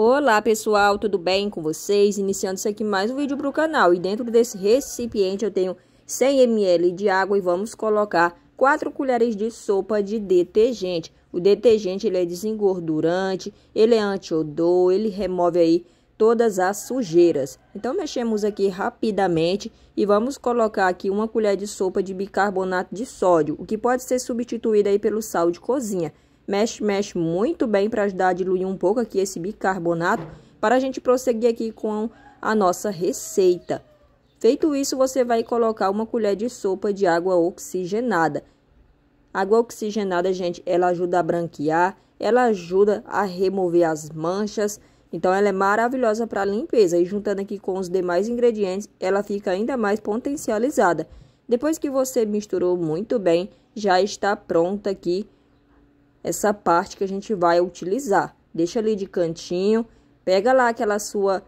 Olá pessoal, tudo bem com vocês? Iniciando isso aqui mais um vídeo para o canal e dentro desse recipiente eu tenho 100 ml de água e vamos colocar 4 colheres de sopa de detergente. O detergente ele é desengordurante, ele é antiodor, ele remove aí todas as sujeiras. Então mexemos aqui rapidamente e vamos colocar aqui uma colher de sopa de bicarbonato de sódio, o que pode ser substituído aí pelo sal de cozinha. Mexe, mexe muito bem para ajudar a diluir um pouco aqui esse bicarbonato para a gente prosseguir aqui com a nossa receita. Feito isso, você vai colocar uma colher de sopa de água oxigenada. Água oxigenada, gente, ela ajuda a branquear, ela ajuda a remover as manchas, então ela é maravilhosa para limpeza e juntando aqui com os demais ingredientes, ela fica ainda mais potencializada. Depois que você misturou muito bem, já está pronta aqui essa parte que a gente vai utilizar. Deixa ali de cantinho, pega lá aquela sua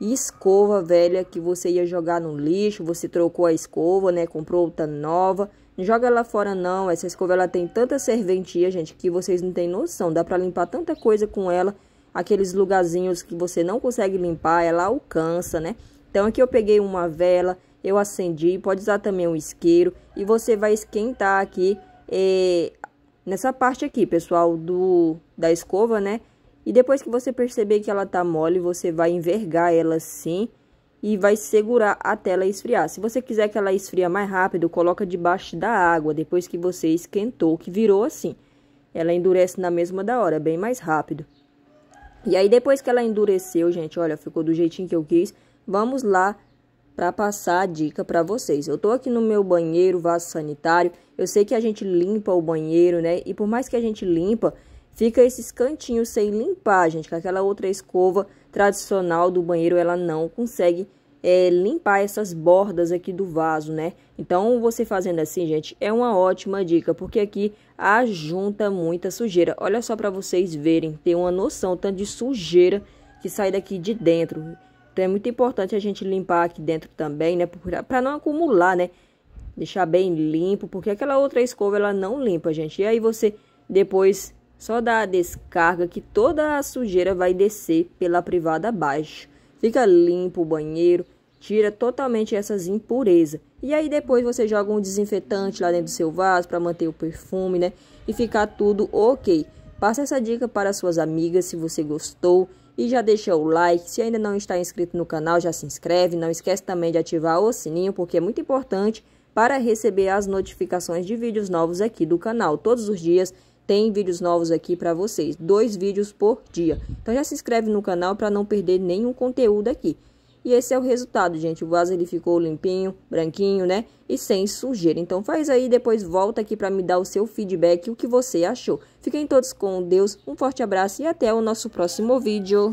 escova velha que você ia jogar no lixo, você trocou a escova, né, comprou outra nova. Não joga ela fora não, essa escova ela tem tanta serventia, gente, que vocês não têm noção. Dá para limpar tanta coisa com ela, aqueles lugarzinhos que você não consegue limpar, ela alcança, né? Então aqui eu peguei uma vela, eu acendi, pode usar também um isqueiro e você vai esquentar aqui É, nessa parte aqui, pessoal, do da escova, né? E depois que você perceber que ela tá mole, você vai envergar ela assim e vai segurar até ela esfriar. Se você quiser que ela esfria mais rápido, coloca debaixo da água, depois que você esquentou, que virou assim. Ela endurece na mesma da hora, bem mais rápido. E aí, depois que ela endureceu, gente, olha, ficou do jeitinho que eu quis, vamos lá para passar a dica para vocês. Eu tô aqui no meu banheiro, vaso sanitário. Eu sei que a gente limpa o banheiro, né? E por mais que a gente limpa, fica esses cantinhos sem limpar, gente, que aquela outra escova tradicional do banheiro ela não consegue é, limpar essas bordas aqui do vaso, né? Então, você fazendo assim, gente, é uma ótima dica, porque aqui ajunta muita sujeira. Olha só para vocês verem, ter uma noção tanto de sujeira que sai daqui de dentro. Então é muito importante a gente limpar aqui dentro também, né? Para não acumular, né? Deixar bem limpo, porque aquela outra escova ela não limpa, gente. E aí você depois só dá a descarga que toda a sujeira vai descer pela privada abaixo. Fica limpo o banheiro, tira totalmente essas impurezas. E aí depois você joga um desinfetante lá dentro do seu vaso para manter o perfume, né? E ficar tudo ok. Passe essa dica para suas amigas se você gostou e já deixa o like. Se ainda não está inscrito no canal, já se inscreve. Não esquece também de ativar o sininho porque é muito importante para receber as notificações de vídeos novos aqui do canal. Todos os dias tem vídeos novos aqui para vocês, dois vídeos por dia. Então já se inscreve no canal para não perder nenhum conteúdo aqui. E esse é o resultado, gente. O vaso ele ficou limpinho, branquinho, né? E sem sujeira. Então faz aí, depois volta aqui para me dar o seu feedback, o que você achou. Fiquem todos com Deus, um forte abraço e até o nosso próximo vídeo.